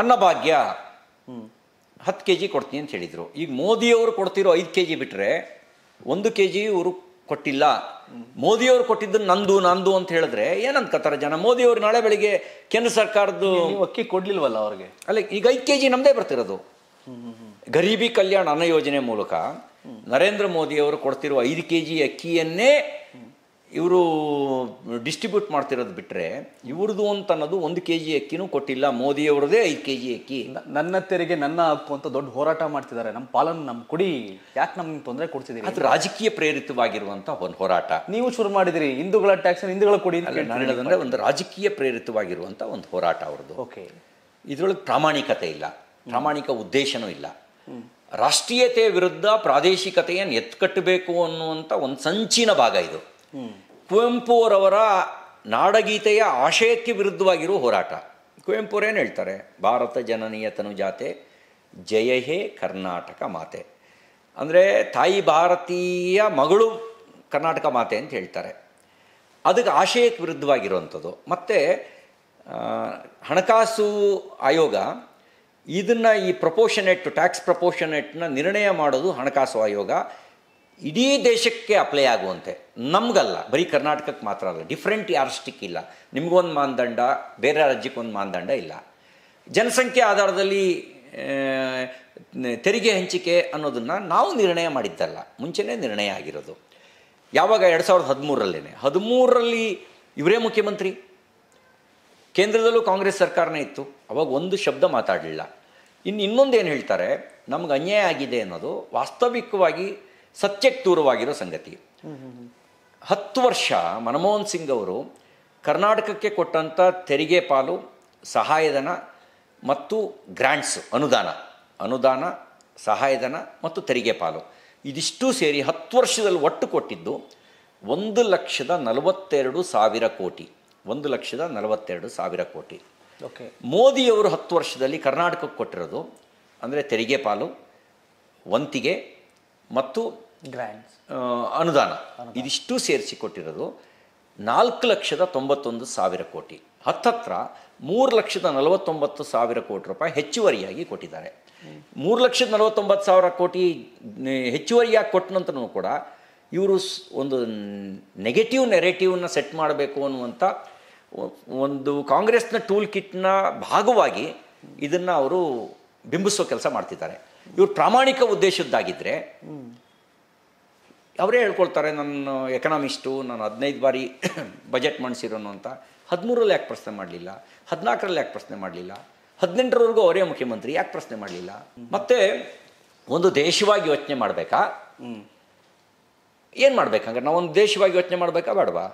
ಅನ್ನಭಾಗ್ಯ ಹತ್ತು K G ಕೊಡ್ತೀನಿ ಅಂತ ಹೇಳಿದರು ಈಗ ಮೋದಿಯವರು ಕೊಡ್ತಿರೋ ಐದು ಕೆ ಜಿ ಬಿಟ್ಟರೆ ಒಂದು ಕೆ ಜಿ ಇವರು ಕೊಟ್ಟಿಲ್ಲ ಮೋದಿಯವರು ಕೊಟ್ಟಿದ್ದು ನಂದು ನಂದು ಅಂತ ಹೇಳಿದ್ರೆ ಏನಂತ ಜನ ಮೋದಿಯವರು ನಾಳೆ ಬೆಳಿಗ್ಗೆ ಕೇಂದ್ರ ಸರ್ಕಾರದ್ದು ಅಕ್ಕಿ ಕೊಡ್ಲಿಲ್ವಲ್ಲ ಅವ್ರಿಗೆ ಅಲ್ಲ ಈಗ ಐದು ಕೆ ಜಿ ನಮ್ಮದೇ ಬರ್ತಿರೋದು ಗರೀಬಿ ಕಲ್ಯಾಣ ಅನ್ನ ಯೋಜನೆ ಮೂಲಕ ನರೇಂದ್ರ ಮೋದಿಯವರು ಕೊಡ್ತಿರುವ ಐದು ಕೆ ಜಿ ಅಕ್ಕಿಯನ್ನೇ ಇವರು ಡಿಸ್ಟ್ರಿಬ್ಯೂಟ್ ಮಾಡ್ತಿರೋದು ಬಿಟ್ಟರೆ ಇವ್ರದ್ದು ಅಂತ ಅನ್ನೋದು ಒಂದು ಕೆ ಜಿ ಅಕ್ಕಿನೂ ಕೊಟ್ಟಿಲ್ಲ ಮೋದಿಯವರದೇ ಐದು ಕೆ ಜಿ ಅಕ್ಕಿ ನನ್ನ ತೆರಿಗೆ ನನ್ನ ಹಕ್ಕು ಅಂತ ದೊಡ್ಡ ಹೋರಾಟ ಮಾಡ್ತಿದ್ದಾರೆ ನಮ್ಮ ಪಾಲನ್ನು ನಮ್ಮ ಕುಡಿ ಯಾಕೆ ನಮ್ಗೆ ತೊಂದರೆ ಕೊಡ್ತಿದ್ದೀರಿ ಅದು ರಾಜಕೀಯ ಪ್ರೇರಿತವಾಗಿರುವಂಥ ಒಂದು ಹೋರಾಟ ನೀವು ಶುರು ಮಾಡಿದಿರಿ ಹಿಂದೂಗಳ ಟ್ಯಾಕ್ಸ್ ಹಿಂದೂಗಳ ಕೊಡಿ ನಾನು ಹೇಳೋದಂದ್ರೆ ಒಂದು ರಾಜಕೀಯ ಪ್ರೇರಿತವಾಗಿರುವಂಥ ಒಂದು ಹೋರಾಟ ಅವ್ರದ್ದು ಓಕೆ ಇದರೊಳಗೆ ಪ್ರಾಮಾಣಿಕತೆ ಇಲ್ಲ ಪ್ರಾಮಾಣಿಕ ಉದ್ದೇಶನೂ ಇಲ್ಲ ರಾಷ್ಟ್ರೀಯತೆಯ ವಿರುದ್ಧ ಪ್ರಾದೇಶಿಕತೆಯನ್ನು ಎತ್ಕಟ್ಟಬೇಕು ಅನ್ನುವಂಥ ಒಂದು ಸಂಚಿನ ಭಾಗ ಇದು ಕುವೆಂಪುರವರ ನಾಡಗೀತೆಯ ಆಶಯಕ್ಕೆ ವಿರುದ್ಧವಾಗಿರುವ ಹೋರಾಟ ಕುವೆಂಪುರೇನು ಹೇಳ್ತಾರೆ ಭಾರತ ಜನನೀಯ ಜಾತೆ ಜಯ ಹೇ ಕರ್ನಾಟಕ ಮಾತೆ ಅಂದರೆ ತಾಯಿ ಭಾರತೀಯ ಮಗಳು ಕರ್ನಾಟಕ ಮಾತೆ ಅಂತ ಹೇಳ್ತಾರೆ ಅದಕ್ಕೆ ಆಶಯಕ್ಕೆ ವಿರುದ್ಧವಾಗಿರುವಂಥದ್ದು ಮತ್ತು ಹಣಕಾಸು ಆಯೋಗ ಇದನ್ನು ಈ ಪ್ರಪೋಷನೆಟ್ ಟ್ಯಾಕ್ಸ್ ಪ್ರಪೋಷನೆಟ್ನ ನಿರ್ಣಯ ಮಾಡೋದು ಹಣಕಾಸು ಆಯೋಗ ಇಡೀ ದೇಶಕ್ಕೆ ಅಪ್ಲೈ ಆಗುವಂತೆ ನಮಗಲ್ಲ ಬರೀ ಕರ್ನಾಟಕಕ್ಕೆ ಮಾತ್ರ ಅಲ್ಲ ಡಿಫ್ರೆಂಟ್ ಸ್ಟಿಕ್ ಇಲ್ಲ ನಿಮಗೊಂದು ಮಾನದಂಡ ಬೇರೆ ರಾಜ್ಯಕ್ಕೊಂದು ಮಾನದಂಡ ಇಲ್ಲ ಜನಸಂಖ್ಯೆ ಆಧಾರದಲ್ಲಿ ತೆರಿಗೆ ಹಂಚಿಕೆ ಅನ್ನೋದನ್ನು ನಾವು ನಿರ್ಣಯ ಮಾಡಿದ್ದಲ್ಲ ಮುಂಚೆನೇ ನಿರ್ಣಯ ಆಗಿರೋದು ಯಾವಾಗ ಎರಡು ಸಾವಿರದ ಹದಿಮೂರರಲ್ಲೇ ಹದಿಮೂರರಲ್ಲಿ ಇವರೇ ಮುಖ್ಯಮಂತ್ರಿ ಕೇಂದ್ರದಲ್ಲೂ ಕಾಂಗ್ರೆಸ್ ಸರ್ಕಾರನೇ ಇತ್ತು ಅವಾಗ ಒಂದು ಶಬ್ದ ಮಾತಾಡಲಿಲ್ಲ ಇನ್ನು ಇನ್ನೊಂದು ಏನು ಹೇಳ್ತಾರೆ ನಮ್ಗೆ ಅನ್ಯಾಯ ಆಗಿದೆ ಅನ್ನೋದು ವಾಸ್ತವಿಕವಾಗಿ ಸತ್ಯಕ್ಕೆ ದೂರವಾಗಿರೋ ಸಂಗತಿ ಹತ್ತು ವರ್ಷ ಮನಮೋಹನ್ ಸಿಂಗ್ ಅವರು ಕರ್ನಾಟಕಕ್ಕೆ ಕೊಟ್ಟಂಥ ತೆರಿಗೆ ಪಾಲು ಸಹಾಯಧನ ಮತ್ತು ಗ್ರ್ಯಾಂಟ್ಸ್ ಅನುದಾನ ಅನುದಾನ ಸಹಾಯಧನ ಮತ್ತು ತೆರಿಗೆ ಪಾಲು ಇದಿಷ್ಟು ಸೇರಿ ಹತ್ತು ವರ್ಷದಲ್ಲಿ ಒಟ್ಟು ಕೊಟ್ಟಿದ್ದು ಒಂದು ಲಕ್ಷದ ನಲವತ್ತೆರಡು ಸಾವಿರ ಕೋಟಿ ಒಂದು ಲಕ್ಷದ ನಲವತ್ತೆರಡು ಸಾವಿರ ಕೋಟಿ ಓಕೆ ಮೋದಿಯವರು ಹತ್ತು ವರ್ಷದಲ್ಲಿ ಕರ್ನಾಟಕಕ್ಕೆ ಕೊಟ್ಟಿರೋದು ಅಂದರೆ ತೆರಿಗೆ ಪಾಲು ವಂತಿಗೆ ಮತ್ತು ಅನುದಾನ ಇದಿಷ್ಟು ಸೇರಿಸಿ ಕೊಟ್ಟಿರೋದು ನಾಲ್ಕು ಲಕ್ಷದ ತೊಂಬತ್ತೊಂದು ಸಾವಿರ ಕೋಟಿ ಹತ್ತತ್ರ ಮೂರು ಲಕ್ಷದ ನಲವತ್ತೊಂಬತ್ತು ಸಾವಿರ ಕೋಟಿ ರೂಪಾಯಿ ಹೆಚ್ಚುವರಿಯಾಗಿ ಕೊಟ್ಟಿದ್ದಾರೆ ಮೂರು ಲಕ್ಷದ ನಲವತ್ತೊಂಬತ್ತು ಸಾವಿರ ಕೋಟಿ ಹೆಚ್ಚುವರಿಯಾಗಿ ಕೊಟ್ಟ ಕೂಡ ಇವರು ಒಂದು ನೆಗೆಟಿವ್ ನೆರೆಟಿವ್ನ ಸೆಟ್ ಮಾಡಬೇಕು ಅನ್ನುವಂಥ ಒಂದು ಕಾಂಗ್ರೆಸ್ನ ಟೂಲ್ ಕಿಟ್ನ ಭಾಗವಾಗಿ ಇದನ್ನು ಅವರು ಬಿಂಬಿಸೋ ಕೆಲಸ ಮಾಡ್ತಿದ್ದಾರೆ ಇವರು ಪ್ರಾಮಾಣಿಕ ಉದ್ದೇಶದ್ದಾಗಿದ್ದರೆ ಅವರೇ ಹೇಳ್ಕೊಳ್ತಾರೆ ನನ್ನ ಎಕನಾಮಿಸ್ಟು ನಾನು ಹದಿನೈದು ಬಾರಿ ಬಜೆಟ್ ಮಾಡಿಸಿರೋನು ಅಂತ ಹದಿಮೂರಲ್ಲಿ ಯಾಕೆ ಪ್ರಶ್ನೆ ಮಾಡಲಿಲ್ಲ ಹದಿನಾಲ್ಕರಲ್ಲಿ ಯಾಕೆ ಪ್ರಶ್ನೆ ಮಾಡಲಿಲ್ಲ ಹದಿನೆಂಟರವರೆಗೂ ಅವರೇ ಮುಖ್ಯಮಂತ್ರಿ ಯಾಕೆ ಪ್ರಶ್ನೆ ಮಾಡಲಿಲ್ಲ ಮತ್ತೆ ಒಂದು ದೇಶವಾಗಿ ಯೋಚನೆ ಮಾಡಬೇಕಾ ಏನು ಮಾಡ್ಬೇಕಂದ್ರೆ ನಾವು ಒಂದು ದೇಶವಾಗಿ ಯೋಚನೆ ಮಾಡಬೇಕಾ ಬೇಡವಾ